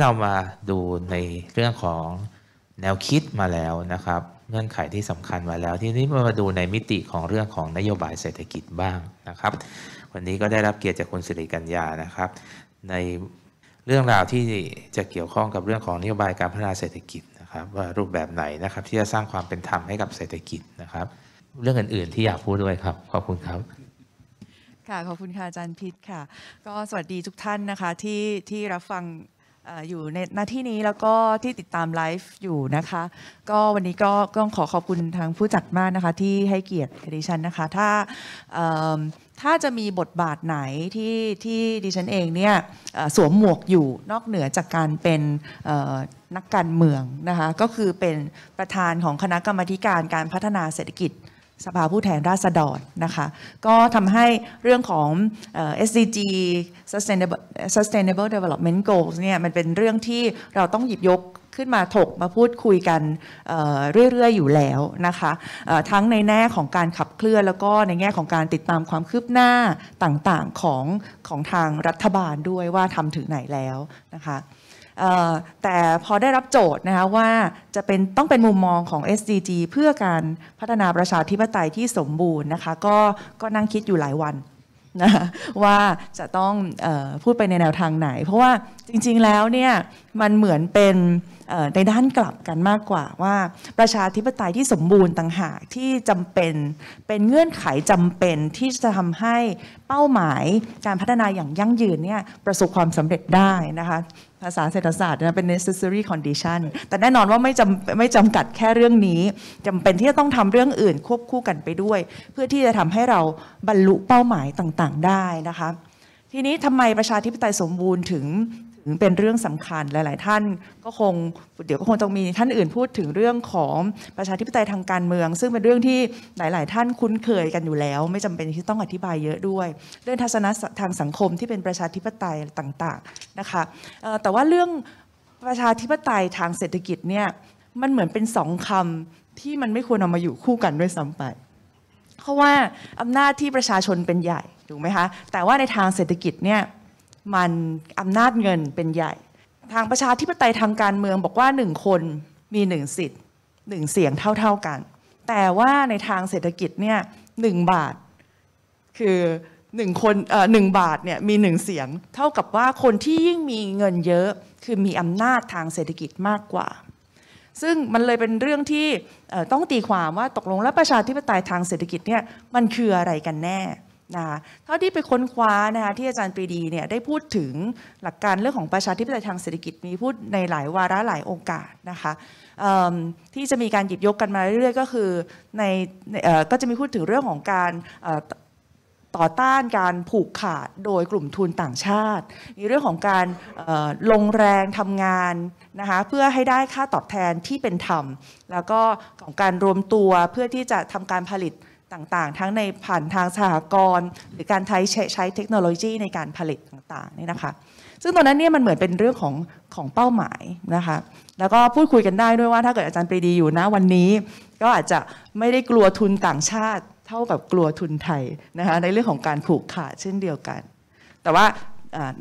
เรามาดูในเรื่องของแนวคิดมาแล้วนะครับ เงื่อนไขที่สำคัญมาแล้ว ทีนี้มาดูในมิติของเรื่องของนโยบายเศรษฐกิจบ้างนะครับ วันนี้ก็ได้รับเกียรติจากคุณสิริกัญญานะครับ ในเรื่องราวที่จะเกี่ยวข้องกับเรื่องของนโยบายการพัฒนาเศรษฐกิจนะครับ ว่ารูปแบบไหนนะครับที่จะสร้างความเป็นธรรมให้กับเศรษฐกิจนะครับ เรื่องอื่นๆที่อยากพูดด้วยครับขอบคุณครับค่ะขอบคุณค่ะอาจารย์พิษค่ะ ก็สวัสดีทุกท่านนะคะที่ที่รับฟังอยู่ในหน้าที่นี้แล้วก็ที่ติดตามไลฟ์อยู่นะคะ ก็วันนี้ก็ต้องขอขอบคุณทางผู้จัดมากนะคะ ที่ให้เกียรติดิฉันนะคะถ้าถ้าจะมีบทบาทไหนที่ที่ดิฉันเองเนี่ยสวมหมวกอยู่นอกเหนือจากการเป็นนักการเมืองนะคะ ก็คือเป็นประธานของคณะกรรมการการพัฒนาเศรษฐกิจสภาผู้แทนราษฎรนะคะ ก็ทำให้เรื่องของ SDG Sustainable, Sustainable Development Goals เนี่ยมันเป็นเรื่องที่เราต้องหยิบยกขึ้นมาถกมาพูดคุยกันเรื่อยๆ อยู่แล้วนะคะ ทั้งในแง่ของการขับเคลื่อนแล้วก็ในแง่ของการติดตามความคืบหน้าต่างๆของของทางรัฐบาลด้วยว่าทำถึงไหนแล้วนะคะแต่พอได้รับโจทย์นะคะว่าจะเป็นต้องเป็นมุมมองของ SDG เพื่อการพัฒนาประชาธิปไตยที่สมบูรณ์นะคะก็ก็นั่งคิดอยู่หลายวันนะว่าจะต้องอพูดไปในแนวทางไหน เพราะว่าจริงๆแล้วเนี่ย มันเหมือนเป็นในด้านกลับกันมากกว่าว่าประชาธิปไตยที่สมบูรณ์ต่างหาก ที่จำเป็นเป็นเงื่อนไขจำเป็นที่จะทำให้เป้าหมายการพัฒนาอย่างยั่งยืนเนี่ยประสบความสำเร็จได้นะคะภาษาเศรษฐศาสตร์นะเป็น necessary condition แต่แน่นอนว่าไม่จำไม่จำกัดแค่เรื่องนี้จำเป็นที่จะต้องทำเรื่องอื่นควบคู่กันไปด้วย เพื่อที่จะทำให้เราบรรลุเป้าหมายต่างๆ ได้นะคะทีนี้ทำไมประชาธิปไตยสมบูรณ์ถึงเป็นเรื่องสำคัญหลาย ๆ ท่าน ก็คงเดี๋ยวก็คงต้องมีท่านอื่นพูดถึงเรื่องของประชาธิปไตยทางการเมือง ซึ่งเป็นเรื่องที่หลาย ๆ ท่านคุ้นเคยกันอยู่แล้ว ไม่จำเป็นที่ต้องอธิบายเยอะด้วยเรื่องทัศนะทางสังคมที่เป็นประชาธิปไตยต่าง ๆ นะคะแต่ว่าเรื่องประชาธิปไตยทางเศรษฐกิจเนี่ยมันเหมือนเป็นสองคำที่มันไม่ควรเอามาอยู่คู่กันด้วยซ้ำไปเพราะว่าอำนาจที่ประชาชนเป็นใหญ่ถูกไหมคะแต่ว่าในทางเศรษฐกิจเนี่ยมันอำนาจเงินเป็นใหญ่ ทางประชาธิปไตยทางการเมืองบอกว่าหนึ่งคนมีหนึ่งสิทธิ์หนึ่งเสียงเท่าๆกัน แต่ว่าในทางเศรษฐกิจเนี่ยหนึ่งบาทคือหนึ่งคนเอ่อหนึ่งบาทเนี่ยมีหนึ่งเสียงเท่ากับว่าคนที่ยิ่งมีเงินเยอะคือมีอำนาจทางเศรษฐกิจมากกว่าซึ่งมันเลยเป็นเรื่องที่ต้องตีความว่าตกลงแล้วประชาธิปไตยทางเศรษฐกิจเนี่ยมันคืออะไรกันแน่นะคะเท่าที่ไปค้นคว้านะคะที่อาจารย์ปรีดีเนี่ยได้พูดถึงหลักการเรื่องของประชาธิปไตยทางเศรษฐกิจมีพูดในหลายวาระหลายโอกาสนะคะที่จะมีการหยิบยกกันมาเรื่อยๆก็คือในก็จะมีพูดถึงเรื่องของการต่อต้านการผูกขาดโดยกลุ่มทุนต่างชาติมีเรื่องของการลงแรงทำงานนะคะเพื่อให้ได้ค่าตอบแทนที่เป็นธรรมแล้วก็ของการรวมตัวเพื่อที่จะทำการผลิตต่างๆ ทั้งในผ่านทางสหกรณ์หรือการใช้ใช้เทคโนโลยีในการผลิตต่างๆนี่นะคะ ซึ่งตอนนั้นเนี่ยมันเหมือนเป็นเรื่องของของเป้าหมายนะคะ แล้วก็พูดคุยกันได้ด้วยว่าถ้าเกิดอาจารย์ปรีดีอยู่นะวันนี้ ก็อาจจะไม่ได้กลัวทุนต่างชาติ เท่ากับกลัวทุนไทยนะคะในเรื่องของการผูกขาดเช่นเดียวกัน แต่ว่า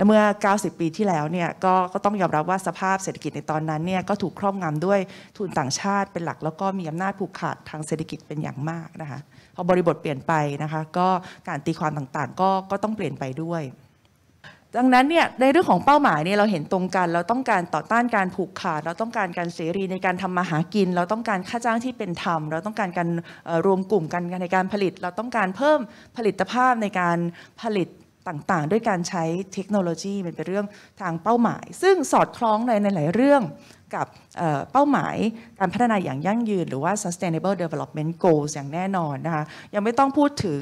เมื่อ 90 ปีที่แล้วเนี่ยกก็ต้องยอมรับว่าสภาพเศรษฐกิจในตอนนั้นเนี่ยก็ถูกครอบงำด้วยทุนต่างชาติเป็นหลัก แล้วก็มีอำนาจผูกขาดทางเศรษฐกิจเป็นอย่างมากนะคะพอบริบทเปลี่ยนไปนะคะก็การตีความต่างๆ ก็ก็ต้องเปลี่ยนไปด้วยดังนั้นเนี่ยในเรื่องของเป้าหมายเนี่ยเราเห็นตรงกัน เราต้องการต่อต้านการผูกขาด เราต้องการการเสรีในการทำมาหากิน เราต้องการค่าจ้างที่เป็นธรรม เราต้องการการรวมกลุ่มกันในการผลิต เราต้องการเพิ่มผลิตภาพในการผลิตต่างๆ ด้วยการใช้เทคโนโลยีเป็นเรื่องทางเป้าหมาย ซึ่งสอดคล้องในในหลายเรื่องกับเป้าหมายการพัฒนาอย่างยั่งยืน หรือว่า sustainable development goals อย่างแน่นอนนะคะยังไม่ต้องพูดถึง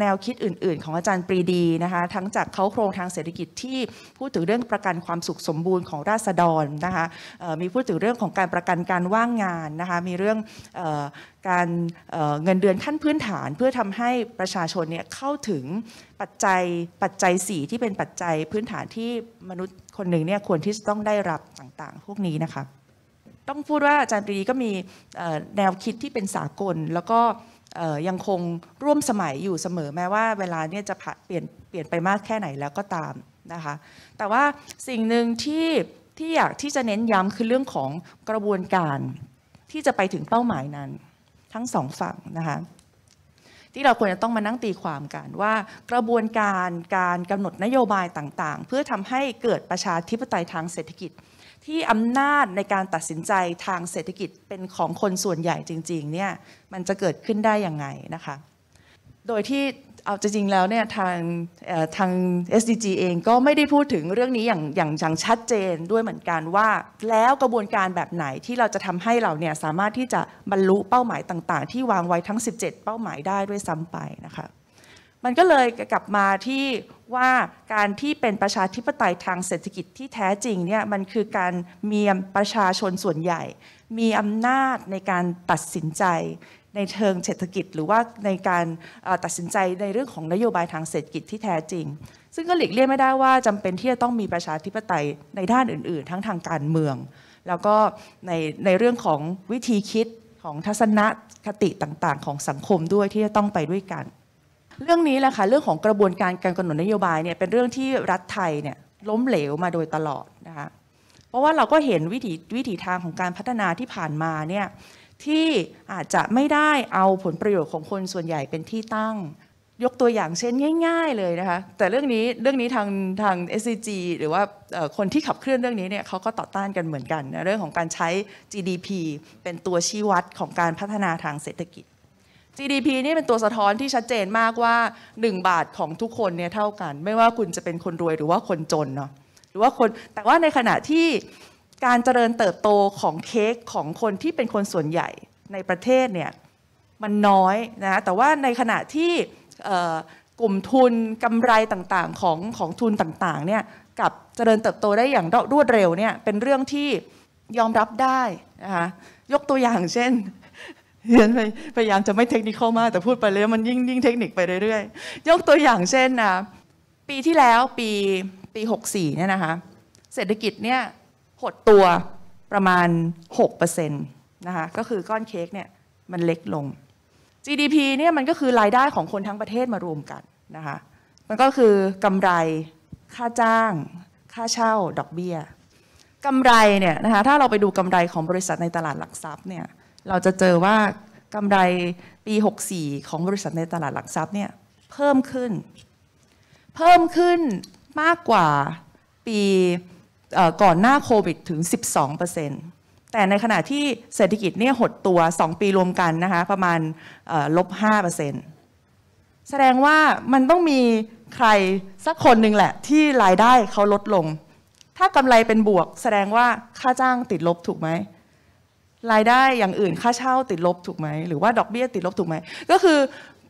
แนวคิดอื่นๆ ของอาจารย์ปรีดีนะคะทั้งจากเขาโครงทางเศรษฐกิจที่พูดถึงเรื่องประกันความสุขสมบูรณ์ของราษฎรนะคะมีพูดถึงเรื่องของการประกันการว่างงานนะคะมีเรื่องการเงินเดือนขั้นพื้นฐาน เพื่อทำให้ประชาชนเนี่ยเข้าถึงปัจจัยปัจจัยสีที่เป็นปัจจัยพื้นฐานที่มนุษย์คนหนึ่งเนี่ยควรที่จะต้องได้รับต่างๆพวกนี้นะคะะครับต้องพูดว่าอาจารย์ปรีก็มีแนวคิดที่เป็นสากล แล้วก็ยังคงร่วมสมัยอยู่เสมอ แม้ว่าเวลาเนี่ยจะเปลี่ยนเปลี่ยนไปมากแค่ไหนแล้วก็ตามนะคะแต่ว่าสิ่งหนึ่งที่ที่อยากที่จะเน้นย้ำคือเรื่องของกระบวนการที่จะไปถึงเป้าหมายนั้นทั้งสองฝั่งนะคะที่เราควรจะต้องมานั่งตีความกันว่ากระบวนการการกำหนดนโยบายต่างๆ เพื่อทำให้เกิดประชาธิปไตยทางเศรษฐกิจที่อำนาจในการตัดสินใจทางเศรษฐกิจเป็นของคนส่วนใหญ่จริงๆเนี่ยมันจะเกิดขึ้นได้อย่างไงนะคะ โดยที่เอาจริง ๆ แล้วเนี่ยทางทาง SDG เองก็ไม่ได้พูดถึงเรื่องนี้อย่างอย่างชัดเจนด้วยเหมือนกันว่าแล้วกระบวนการแบบไหนที่เราจะทำให้เราเนี่ยสามารถที่จะบรรลุเป้าหมายต่าง ๆ ที่วางไว้ทั้ง 17 เป้าหมายได้ด้วยซ้ำไปนะคะมันก็เลยกลับมาที่ว่าการที่เป็นประชาธิปไตยทางเศรษฐกิจที่แท้จริงเนี่ยมันคือการมีประชาชนส่วนใหญ่มีอำนาจในการตัดสินใจในเชิงเศรษฐกิจ หรือว่าในการตัดสินใจในเรื่องของนโยบายทางเศรษฐกิจที่แท้จริง ซึ่งก็หลีกเลี่ยงไม่ได้ว่าจำเป็นที่จะต้องมีประชาธิปไตยในด้านอื่น ๆ ทั้งทางการเมือง แล้วก็ในในเรื่องของวิธีคิดของทัศนคติต่างๆของสังคมด้วยที่จะต้องไปด้วยกันเรื่องนี้แหละค่ะเรื่องของกระบวนการการกำหนดนโยบายเนี่ยเป็นเรื่องที่รัฐไทยเนี่ยล้มเหลวมาโดยตลอดนะคะเพราะว่าเราก็เห็นวิถีวิถีทางของการพัฒนาที่ผ่านมาเนี่ยที่อาจจะไม่ได้เอาผลประโยชน์ของคนส่วนใหญ่เป็นที่ตั้ง ยกตัวอย่างเช่นง่าย ๆเลยนะคะแต่เรื่องนี้เรื่องนี้ทางทาง SCG หรือว่าคนที่ขับเคลื่อนเรื่องนี้เนี่ยเขาก็ต่อต้านกันเหมือนกันนะเรื่องของการใช้ GDP เป็นตัวชี้วัดของการพัฒนาทางเศรษฐกิจ GDP นี่เป็นตัวสะท้อนที่ชัดเจนมากว่า 1 บาทของทุกคนเนี่ยเท่ากัน ไม่ว่าคุณจะเป็นคนรวยหรือว่าคนจนเนาะหรือว่าคนแต่ว่าในขณะที่การเจริญเติบโตของเค้กของคนที่เป็นคนส่วนใหญ่ในประเทศเนี่ยมันน้อยนะแต่ว่าในขณะที่กลุ่มทุนกำไรต่างๆของของทุนต่างๆเนี่ยกับเจริญเติบโตได้อย่างรวดเร็วเนี่ยเป็นเรื่องที่ยอมรับได้นะคะยกตัวอย่างเช่นเรียนพยายามจะไม่เทคนิคมาก แต่พูดไปเลยมันยิ่งยิ่งเทคนิคไปเรื่อยๆยกตัวอย่างเช่นนะปีที่แล้วปี ปี 64เนี่ยนะคะเศรษฐกิจเนี่ยหดตัวประมาณ6%นะคะก็คือก้อนเค้กเนี่ยมันเล็กลง GDP เนี่ยมันก็คือรายได้ของคนทั้งประเทศมารวมกันนะคะมันก็คือกำไรค่าจ้าง ค่าเช่าดอกเบี้ยกำไรเนี่ยนะคะถ้าเราไปดูกำไรของบริษัทในตลาดหลักทรัพย์เนี่ยเราจะเจอว่ากำไรปี 64 ของบริษัทในตลาดหลักทรัพย์เนี่ยเพิ่มขึ้น เพิ่มขึ้นมากกว่าปีก่อนหน้าโควิดถึง 12%แต่ในขณะที่เศรษฐกิจเนี่ยหดตัว 2 ปีรวมกันนะคะประมาณลบ 5%แสดงว่ามันต้องมีใครสักคนหนึ่งแหละ ที่รายได้เขาลดลง ถ้ากำไรเป็นบวกแสดงว่าค่าจ้างติดลบถูกไหมรายได้อย่างอื่นค่าเช่าติดลบถูกไหม หรือว่าดอกเบี้ยติดลบถูกไหม ก็คือ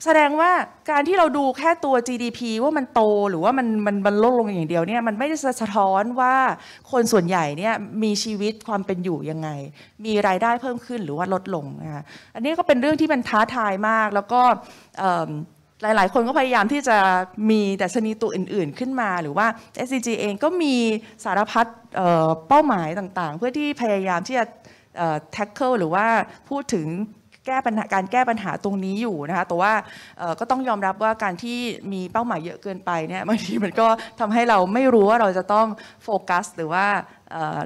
แสดงว่าการที่เราดูแค่ตัว GDP ว่ามันโตหรือว่ามันมันมันลดลงอย่างเดียวเนี่ยมันไม่ได้สะท้อนว่าคนส่วนใหญ่เนี่ยมีชีวิตความเป็นอยู่ยังไง มีรายได้เพิ่มขึ้นหรือว่าลดลงนะคะอันนี้ก็เป็นเรื่องที่มันท้าทายมากแล้วก็หลาย ๆ คนก็พยายามที่จะมีแต่ชนิตัวอื่นๆขึ้นมาหรือว่า SCG เองก็มีสารพัดเป้าหมายต่างๆ เพื่อที่พยายามที่จะแท็กเกิลหรือว่าพูดถึงแก้ปัญหาการแก้ปัญหาตรงนี้อยู่นะคะแต่ว่าก็ต้องยอมรับว่าการที่มีเป้าหมายเยอะเกินไปเนี่ยบางทีมันก็ทำให้เราไม่รู้ว่าเราจะต้องโฟกัสหรือว่า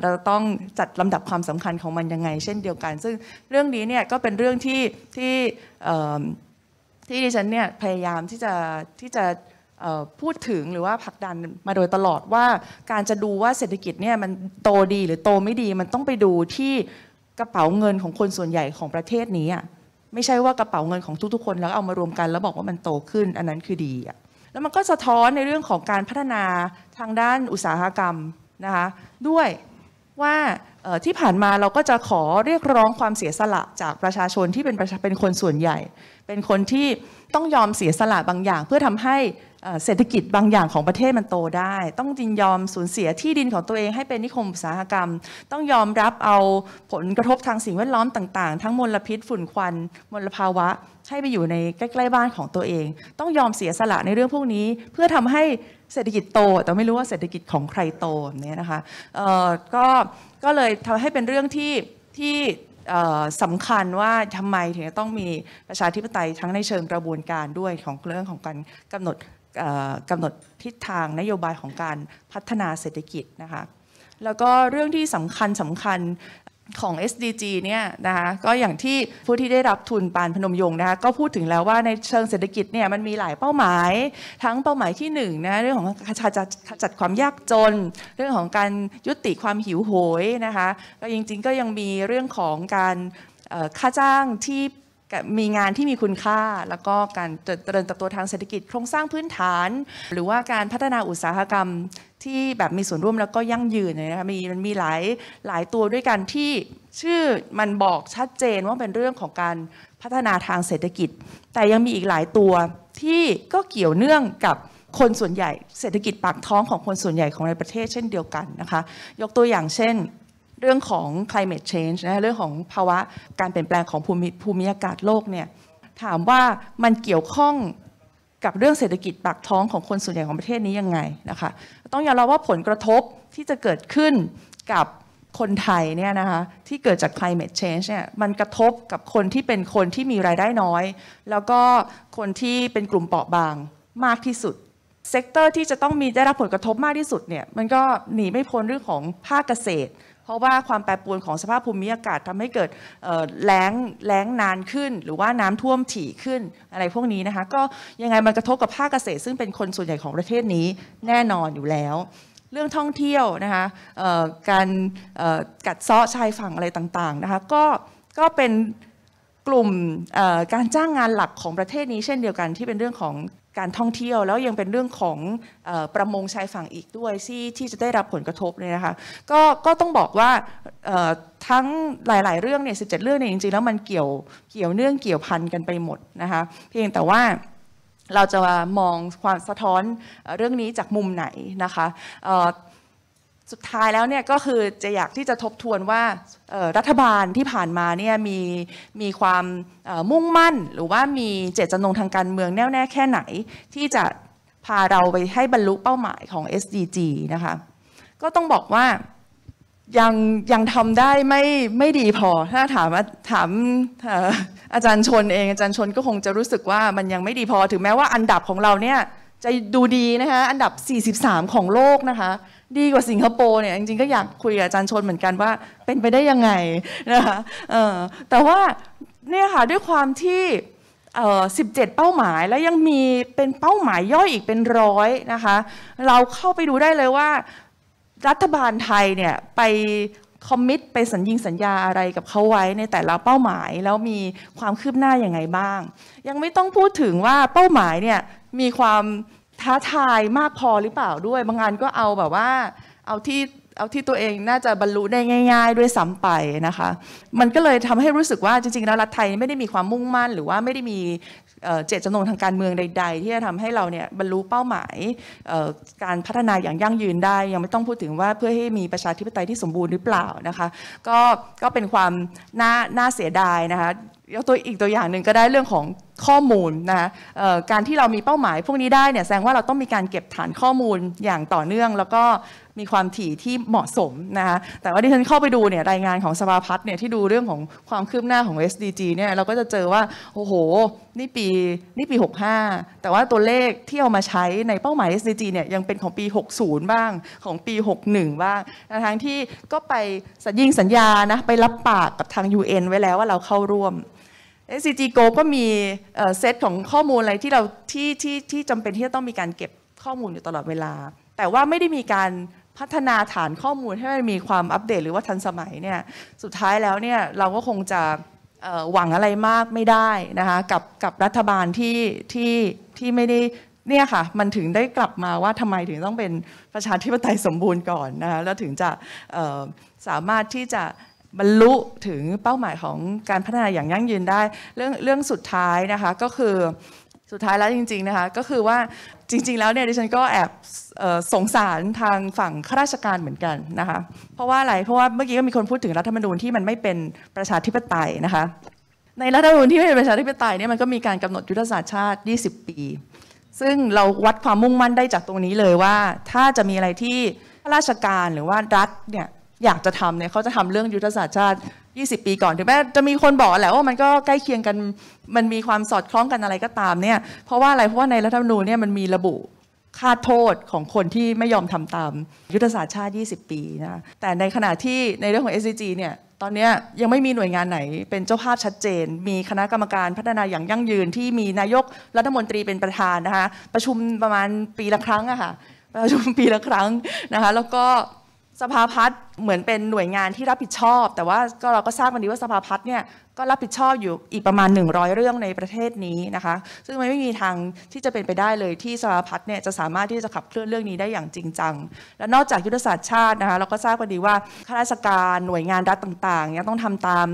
เราจะต้องจัดลำดับความสำคัญของมันยังไง เช่นเดียวกันซึ่งเรื่องนี้เนี่ย ก็เป็นเรื่องที่ที่ที่ดิฉันเนี่ยพยายามที่จะที่จะพูดถึงหรือว่าผลักดันมาโดยตลอดว่า การจะดูว่าเศรษฐกิจเนี่ยมันโตดี หรือโตไม่ดีมันต้องไปดูที่กระเป๋าเงินของคนส่วนใหญ่ของประเทศนี้อ่ะไม่ใช่ว่ากระเป๋าเงินของทุก ๆ คน แล้วเอามารวมกันแล้วบอกว่ามันโตขึ้น อันนั้นคือดีอ่ะแล้วมันก็สะท้อนในเรื่องของการพัฒนาทางด้านอุตสาหกรรมนะคะด้วยว่าที่ผ่านมาเราก็จะขอเรียกร้องความเสียสละจากประชาชนที่เป็นเป็นคนส่วนใหญ่ เป็นคนที่ต้องยอมเสียสละบางอย่างเพื่อทำให้เศรษฐกิจบางอย่างของประเทศมันโตได้ ต้องยินยอมสูญเสียที่ดินของตัวเองให้เป็นนิคมอุตสาหกรรม ต้องยอมรับเอาผลกระทบทางสิ่งแวดล้อมต่างๆ ทั้งมลพิษฝุ่นควันมลภาวะ ให้ไปอยู่ในใกล้ๆบ้านของตัวเอง ต้องยอมเสียสละในเรื่องพวกนี้เพื่อทำให้เศรษฐกิจโต แต่ไม่รู้ว่าเศรษฐกิจของใครโตแบบนี้นะคะก็ก็เลยทำให้เป็นเรื่องที่ที่สำคัญว่าทำไมถึงต้องมีประชาธิปไตยทั้งในเชิงกระบวนการด้วยของเรื่องของการกำหนดกำหนดทิศทางนโยบายของการพัฒนาเศรษฐกิจนะคะแล้วก็เรื่องที่สำคัญสำคัญของ SDG เนี่ยนะคะก็อย่างที่ผู้ที่ได้รับทุนปานพนมยงค์นะคะก็พูดถึงแล้วว่าในเชิงเศรษฐกิจเนี่ยมันมีหลายเป้าหมาย ทั้งเป้าหมายที่1นนะเรื่องของขจัดจัดความยากจนเรื่องของการยุติความหิวโหยนะคะก็จริงๆก็ยังมีเรื่องของการค่าจ้างที่มีงานที่มีคุณค่าแล้วก็การเจริญเติบโตทางเศรษฐกิจโครงสร้างพื้นฐาน หรือว่าการพัฒนาอุตสาหกรรมที่แบบมีส่วนร่วมแล้วก็ยั่งยืนเลยนะคะมีมันมีหลายหลายตัวด้วยกันที่ชื่อมันบอกชัดเจนว่าเป็นเรื่องของการพัฒนาทางเศรษฐกิจ แต่ยังมีอีกหลายตัว ที่ก็เกี่ยวเนื่องกับคนส่วนใหญ่ เศรษฐกิจปากท้องของคนส่วนใหญ่ของในประเทศเช่นเดียวกันนะคะยกตัวอย่างเช่นเรื่องของ climate change นะเรื่องของภาวะการเปลี่ยนแปลงของภูมิภูมิอากาศโลกเนี่ย ถามว่ามันเกี่ยวข้องกับเรื่องเศรษฐกิจปากท้องของคนส่วนใหญ่ของประเทศนี้ยังไงนะคะ ต้องยอมรับว่าผลกระทบที่จะเกิดขึ้นกับคนไทยเนี่ยนะคะที่เกิดจาก climate change เนี่ย มันกระทบกับคนที่เป็นคนที่มีรายได้น้อย แล้วก็คนที่เป็นกลุ่มเปราะบางมากที่สุด เซกเตอร์ที่จะต้องมีได้รับผลกระทบมากที่สุดเนี่ย มันก็หนีไม่พ้นเรื่องของภาคเกษตรเพราะว่าความแปรปรวนของสภาพภูมิอากาศทำให้เกิดแล้งแล้งนานขึ้นหรือว่าน้ำท่วมถี่ขึ้นอะไรพวกนี้นะคะก็ยังไงมันกระทบกับภาคเกษตรซึ่งเป็นคนส่วนใหญ่ของประเทศนี้แน่นอนอยู่แล้ว เรื่องท่องเที่ยวนะคะการกัดเซาะชายฝั่งอะไรต่างๆนะคะก็ก็เป็นกลุ่มการจ้างงานหลักของประเทศนี้เช่นเดียวกันที่เป็นเรื่องของการท่องเที่ยว แล้วยังเป็นเรื่องของประมงชายฝั่งอีกด้วยที่ที่จะได้รับผลกระทบเนี่ยนะคะก็ก็ต้องบอกว่าทั้งหลายๆ เรื่องเนี่ยสิเรื่องเนี่ยจริงๆแล้วมันเกี่ยวเกี่ยวเนื่องเกี่ยวพันกันไปหมดนะคะเพียงแต่ว่าเราจะมองความสะท้อนเรื่องนี้จากมุมไหนนะคะสุดท้ายแล้วเนี่ยก็คือจะอยากที่จะทบทวนว่ารัฐบาลที่ผ่านมาเนี่ยมีมีความมุ่งมั่นหรือว่ามีเจตจำนงทางการเมืองแน่วแน่แค่ไหน ที่จะพาเราไปให้บรรลุเป้าหมายของ SDG นะคะก็ต้องบอกว่ายังยังทำได้ไม่ไม่ดีพอถ้าถามถามอาจารย์ชนเองอาจารย์ชนก็คงจะรู้สึกว่ามันยังไม่ดีพอถึงแม้ว่าอันดับของเราเนี่ยจะดูดีนะคะอันดับ 43 ของโลกนะคะดีกว่าสิงคโปร์เนี่ยจริงๆก็อยากคุยกับอาจารย์ชนเหมือนกันว่า เป็นไปได้ยังไงนะคะแต่ว่าเนี่ยค่ะด้วยความที่ 17 เป้าหมายแล้วยังมีเป็นเป้าหมายย่อยอีกเป็นร้อยนะคะเราเข้าไปดูได้เลยว่า รัฐบาลไทยเนี่ยไปคอมมิตไปสัญญิงสัญญาอะไรกับเขาไว้ในแต่ละเป้าหมายแล้วมีความคืบหน้าอย่างไงบ้าง ยังไม่ต้องพูดถึงว่าเป้าหมายเนี่ยมีความท้าทายมากพอหรือเปล่าด้วย บางงานก็เอาแบบว่าเอาที่เอาที่ตัวเองน่าจะบรรลุได้ง่าย ๆ ด้วยซ้ำไปนะคะ มันก็เลยทำให้รู้สึกว่าจริงๆแล้วรัฐไทยไม่ได้มีความมุ่งมั่นหรือว่าไม่ได้มีเจตจำนงทางการเมืองใด ๆ ที่จะทำให้เราเนี่ยบรรลุเป้าหมายการพัฒนาอย่างยั่งยืนได้ ยังไม่ต้องพูดถึงว่าเพื่อให้มีประชาธิปไตยที่สมบูรณ์หรือเปล่านะคะ ก็ก็เป็นความน่าน่าเสียดายนะคะยกตัวอีกตัวอย่างหนึ่งก็ได้เรื่องของข้อมูลนะะการที่เรามีเป้าหมายพวกนี้ได้เนี่ยแสดงว่าเราต้องมีการเก็บฐานข้อมูลอย่างต่อเนื่องแล้วก็มีความถี่ที่เหมาะสมนะคะแต่ว่าที่ฉันเข้าไปดูเนี่ย รายงานของสภาพัฒน์เนี่ยที่ดูเรื่องของความคืบหน้าของ SDG เนี่ย เราก็จะเจอว่า โอ้โห นี่ปี นี่ปี 65 แต่ว่าตัวเลขที่เอามาใช้ในเป้าหมาย SDG เนี่ย ยังเป็นของปี 60 บ้าง ของปี 61 บ้างนะทางที่ก็ไปสัญญิงสัญญา นะ ไปรับปากกับทาง UN ไว้แล้ว ว่าเราเข้าร่วม SCG Go ก็มีเซต ของข้อมูล อะไร ที่ เรา ที่ ที่ ที่จำเป็น ที่ จะ ต้อง มี การ เก็บ ข้อมูล อยู่ ตลอด เวลา แต่ว่าไม่ได้มีการพัฒนาฐานข้อมูลให้มันมีความอัปเดตหรือว่าทันสมัยเนี่ยสุดท้ายแล้วเนี่ยเราก็คงจะหวังอะไรมากไม่ได้นะคะกับกับรัฐบาลที่ที่ที่ไม่ได้เนี่ยค่ะ มันถึงได้กลับมาว่าทำไมถึงต้องเป็นประชาธิปไตยสมบูรณ์ก่อนนะคะแล้วถึงจะสามารถที่จะบรรลุถึงเป้าหมายของการพัฒนาอย่างยั่งยืนได้เรื่องเรื่องสุดท้ายนะคะก็คือสุดท้ายแล้วจริงๆนะคะก็คือว่าจริง ๆแล้วเนี่ยดิฉันก็แอบสงสารทางฝั่งข้าราชการเหมือนกันนะคะเพราะว่าอะไรเพราะว่าเมื่อกี้ก็มีคนพูดถึงรัฐธรรมนูญที่มันไม่เป็นประชาธิปไตยนะคะในรัฐธรรมนูญที่ไม่เป็นประชาธิปไตยเนี่ยมันก็มีการกำหนดยุทธศาสตร์ชาติ 20 ปี ซึ่งเราวัดความมุ่งมั่นได้จากตรงนี้เลยว่า ถ้าจะมีอะไรที่ข้าราชการหรือว่ารัฐเนี่ยอยากจะทำเนี่ยเขาจะทำเรื่องยุทธศาสตร์ชาติ20 ปีก่อน ถึงแม้จะมีคนบอกแหละว่ามันก็ใกล้เคียงกัน มันมีความสอดคล้องกันอะไรก็ตามเนี่ย เพราะว่าอะไรเพราะว่าในรัฐธรรมนูญเนี่ยมันมีระบุ ค่าโทษของคนที่ไม่ยอมทำตามยุทธศาสตร์ชาติ 20 ปีนะแต่ในขณะที่ในเรื่องของ SCG เนี่ยตอนนี้ยังไม่มีหน่วยงานไหนเป็นเจ้าภาพชัดเจน มีคณะกรรมการพัฒนาอย่างยั่งยืนที่มีนายกรัฐมนตรีเป็นประธานนะคะประชุมประมาณปีละครั้งอะค่ะประชุมปีละครั้งนะคะแล้วก็สภาพัฒน์เหมือนเป็นหน่วยงานที่รับผิดชอบ แต่ว่าก็เราก็ทราบวันนี้ว่าสภาพัฒน์เนี่ยก็รับผิดชอบอยู่อีกประมาณ 100 เรื่องในประเทศนี้นะคะซึ่งมันไม่มีทางที่จะเป็นไปได้เลยที่สภาพัฒน์เนี่ยจะสามารถที่จะขับเคลื่อนเรื่องนี้ได้อย่างจริงจังและนอกจากยุทธศาสตร์ชาตินะคะเราก็ทราบวันนี้ว่าข้าราชการหน่วยงานรัฐต่างๆยังต้องทำตาม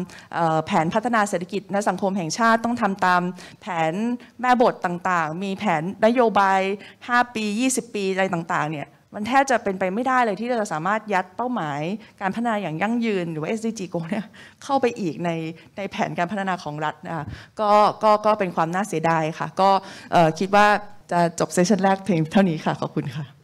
แผนพัฒนาเศรษฐกิจและสังคมแห่งชาติ ต้องทำตามแผนแม่บทต่างๆ มีแผนนโยบาย 5 ปี 20 ปีอะไรต่างๆเนี่ยมันแทบจะเป็นไปไม่ได้เลยที่เราจะสามารถยัดเป้าหมายการพัฒนาอย่างยั่งยืนหรือว่า SDG g o เนี่ยเข้าไปอีกในในแผนการพัฒนาของรัฐนะะก็ก็ก็เป็นความน่าเสียดายค่ะก็คิดว่าจะจบเซสชันแรกเพียงเท่านี้ค่ะ ขอบคุณค่ะ